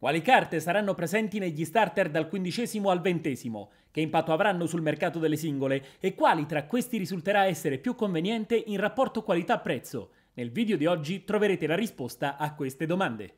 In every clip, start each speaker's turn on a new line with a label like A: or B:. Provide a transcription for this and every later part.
A: Quali carte saranno presenti negli starter dal quindicesimo al ventesimo? Che impatto avranno sul mercato delle singole? E quali tra questi risulterà essere più conveniente in rapporto qualità-prezzo? Nel video di oggi troverete la risposta a queste domande.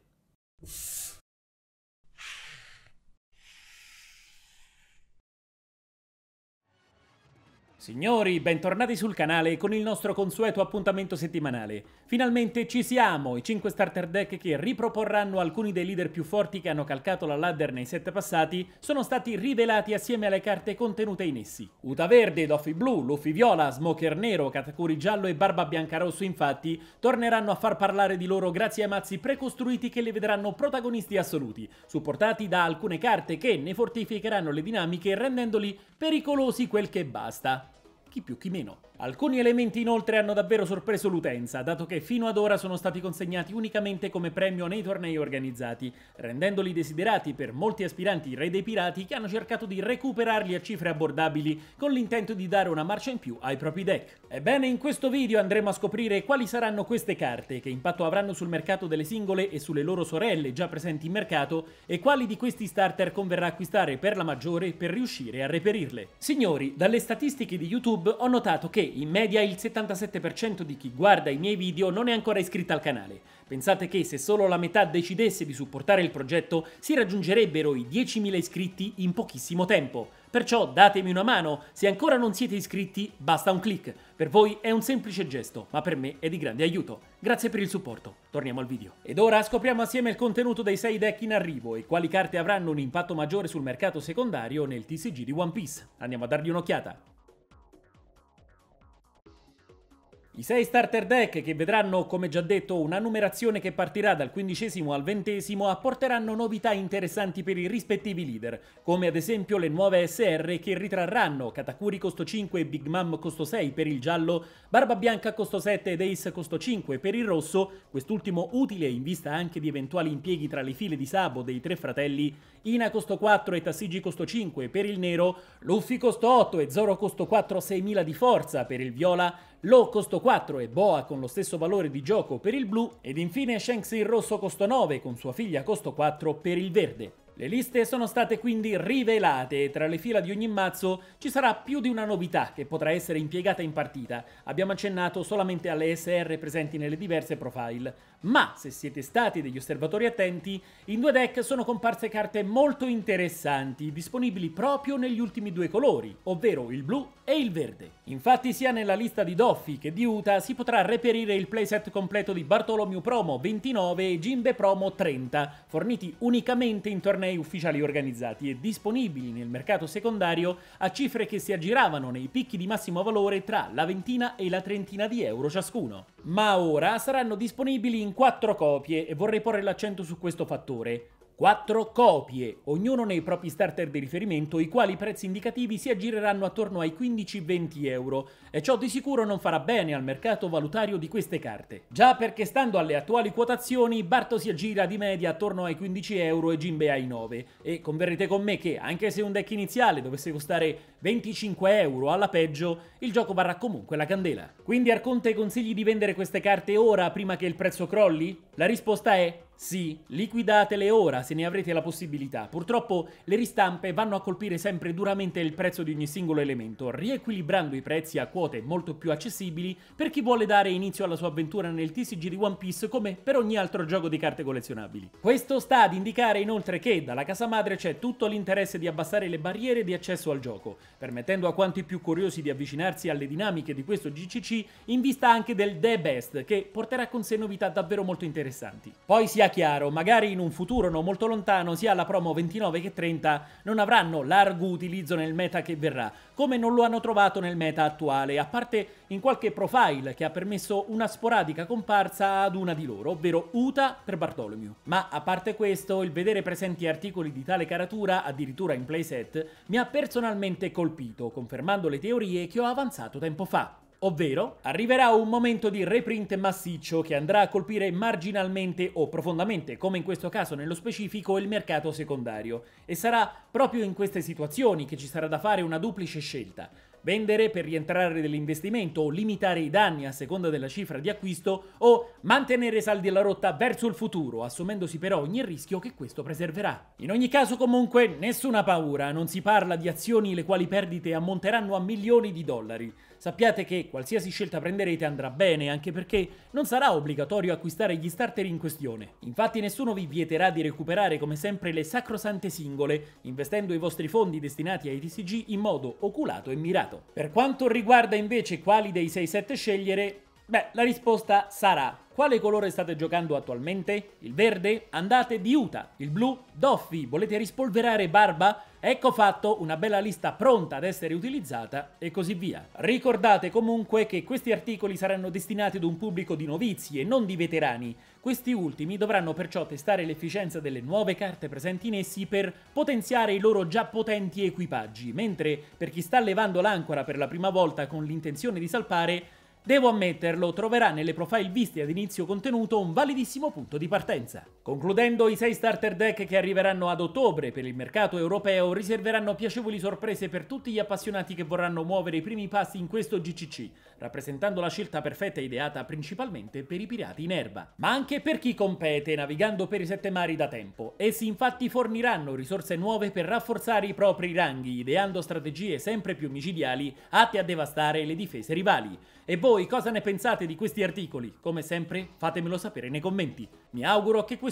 A: Signori, bentornati sul canale con il nostro consueto appuntamento settimanale. Finalmente ci siamo, i 5 starter deck che riproporranno alcuni dei leader più forti che hanno calcato la ladder nei set passati sono stati rivelati assieme alle carte contenute in essi. Uta Verde, Doffy Blu, Luffy Viola, Smoker Nero, Katakuri Giallo e Barba Bianca Rosso infatti torneranno a far parlare di loro grazie ai mazzi precostruiti che le vedranno protagonisti assoluti, supportati da alcune carte che ne fortificheranno le dinamiche rendendoli pericolosi quel che basta chi più chi meno. Alcuni elementi inoltre hanno davvero sorpreso l'utenza, dato che fino ad ora sono stati consegnati unicamente come premio nei tornei organizzati, rendendoli desiderati per molti aspiranti re dei pirati che hanno cercato di recuperarli a cifre abbordabili con l'intento di dare una marcia in più ai propri deck. Ebbene, in questo video andremo a scoprire quali saranno queste carte, che impatto avranno sul mercato delle singole e sulle loro sorelle già presenti in mercato, e quali di questi starter converrà acquistare per la maggiore per riuscire a reperirle. Signori, dalle statistiche di YouTube ho notato che in media il 77% di chi guarda i miei video non è ancora iscritto al canale. Pensate che se solo la metà decidesse di supportare il progetto si raggiungerebbero i 10.000 iscritti in pochissimo tempo. Perciò datemi una mano, se ancora non siete iscritti basta un clic. Per voi è un semplice gesto, ma per me è di grande aiuto. Grazie per il supporto, torniamo al video. Ed ora scopriamo assieme il contenuto dei 6 deck in arrivo e quali carte avranno un impatto maggiore sul mercato secondario nel TCG di One Piece. Andiamo a dargli un'occhiata. I sei starter deck che vedranno, come già detto, una numerazione che partirà dal quindicesimo al ventesimo apporteranno novità interessanti per i rispettivi leader, come ad esempio le nuove SR che ritrarranno Katakuri costo 5 e Big Mom costo 6 per il giallo, Barba Bianca costo 7 ed Ace costo 5 per il rosso, quest'ultimo utile in vista anche di eventuali impieghi tra le file di Sabo dei tre fratelli, Ina costo 4 e Tassigi costo 5 per il nero, Luffy costo 8 e Zoro costo 4 6000 di forza per il viola, lo costo 4 e Boa con lo stesso valore di gioco per il blu ed infine Shanks il rosso costo 9 con sua figlia costo 4 per il verde. Le liste sono state quindi rivelate e tra le fila di ogni mazzo ci sarà più di una novità che potrà essere impiegata in partita. Abbiamo accennato solamente alle SR presenti nelle diverse profile, ma se siete stati degli osservatori attenti, in due deck sono comparse carte molto interessanti, disponibili proprio negli ultimi due colori, ovvero il blu e il verde. Infatti sia nella lista di Doffy che di Uta si potrà reperire il playset completo di Bartolomeo Promo 29 e Jimbe Promo 30, forniti unicamente intorno tornei ufficiali organizzati e disponibili nel mercato secondario a cifre che si aggiravano nei picchi di massimo valore tra la ventina e la trentina di euro ciascuno. Ma ora saranno disponibili in quattro copie e vorrei porre l'accento su questo fattore. Quattro copie, ognuno nei propri starter di riferimento, i quali prezzi indicativi si aggireranno attorno ai 15-20 euro, e ciò di sicuro non farà bene al mercato valutario di queste carte. Già perché stando alle attuali quotazioni, Barto si aggira di media attorno ai 15 euro e Jimbe ai 9, e converrete con me che, anche se un deck iniziale dovesse costare 25 euro alla peggio, il gioco varrà comunque la candela. Quindi Arconte consigli di vendere queste carte ora prima che il prezzo crolli? La risposta è sì, liquidatele ora se ne avrete la possibilità. Purtroppo le ristampe vanno a colpire sempre duramente il prezzo di ogni singolo elemento, riequilibrando i prezzi a quote molto più accessibili per chi vuole dare inizio alla sua avventura nel TCG di One Piece come per ogni altro gioco di carte collezionabili. Questo sta ad indicare inoltre che dalla casa madre c'è tutto l'interesse di abbassare le barriere di accesso al gioco, permettendo a quanti più curiosi di avvicinarsi alle dinamiche di questo GCC in vista anche del The Best che porterà con sé novità davvero molto interessanti. Poi si ha chiaro, magari in un futuro non molto lontano, sia la promo 29 che 30 non avranno largo utilizzo nel meta che verrà, come non lo hanno trovato nel meta attuale, a parte in qualche profile che ha permesso una sporadica comparsa ad una di loro, ovvero Uta per Bartolomeo. Ma a parte questo, il vedere presenti articoli di tale caratura, addirittura in playset, mi ha personalmente colpito, confermando le teorie che ho avanzato tempo fa. Ovvero, arriverà un momento di reprint massiccio che andrà a colpire marginalmente o profondamente, come in questo caso nello specifico, il mercato secondario. E sarà proprio in queste situazioni che ci sarà da fare una duplice scelta vendere per rientrare dell'investimento o limitare i danni a seconda della cifra di acquisto o mantenere saldi la rotta verso il futuro, assumendosi però ogni rischio che questo preserverà. In ogni caso comunque nessuna paura, non si parla di azioni le quali perdite ammonteranno a milioni di dollari. Sappiate che qualsiasi scelta prenderete andrà bene, anche perché non sarà obbligatorio acquistare gli starter in questione. Infatti nessuno vi vieterà di recuperare come sempre le sacrosante singole, investendo i vostri fondi destinati ai TCG in modo oculato e mirato. Per quanto riguarda invece quali dei 6-7 scegliere, Beh, la risposta sarà quale colore state giocando attualmente? Il verde? Andate di Uta. Il blu? Doffy. Volete rispolverare barba? Ecco fatto una bella lista pronta ad essere utilizzata e così via. Ricordate comunque che questi articoli saranno destinati ad un pubblico di novizi e non di veterani. Questi ultimi dovranno perciò testare l'efficienza delle nuove carte presenti in essi per potenziare i loro già potenti equipaggi, mentre per chi sta levando l'ancora per la prima volta con l'intenzione di salpare Devo ammetterlo, troverà nelle profile viste ad inizio contenuto un validissimo punto di partenza. Concludendo, i sei starter deck che arriveranno ad ottobre per il mercato europeo riserveranno piacevoli sorprese per tutti gli appassionati che vorranno muovere i primi passi in questo GCC, rappresentando la scelta perfetta ideata principalmente per i pirati in erba, ma anche per chi compete navigando per i sette mari da tempo. Essi infatti forniranno risorse nuove per rafforzare i propri ranghi, ideando strategie sempre più micidiali atte a devastare le difese rivali. E voi cosa ne pensate di questi articoli? Come sempre fatemelo sapere nei commenti. Mi auguro che questo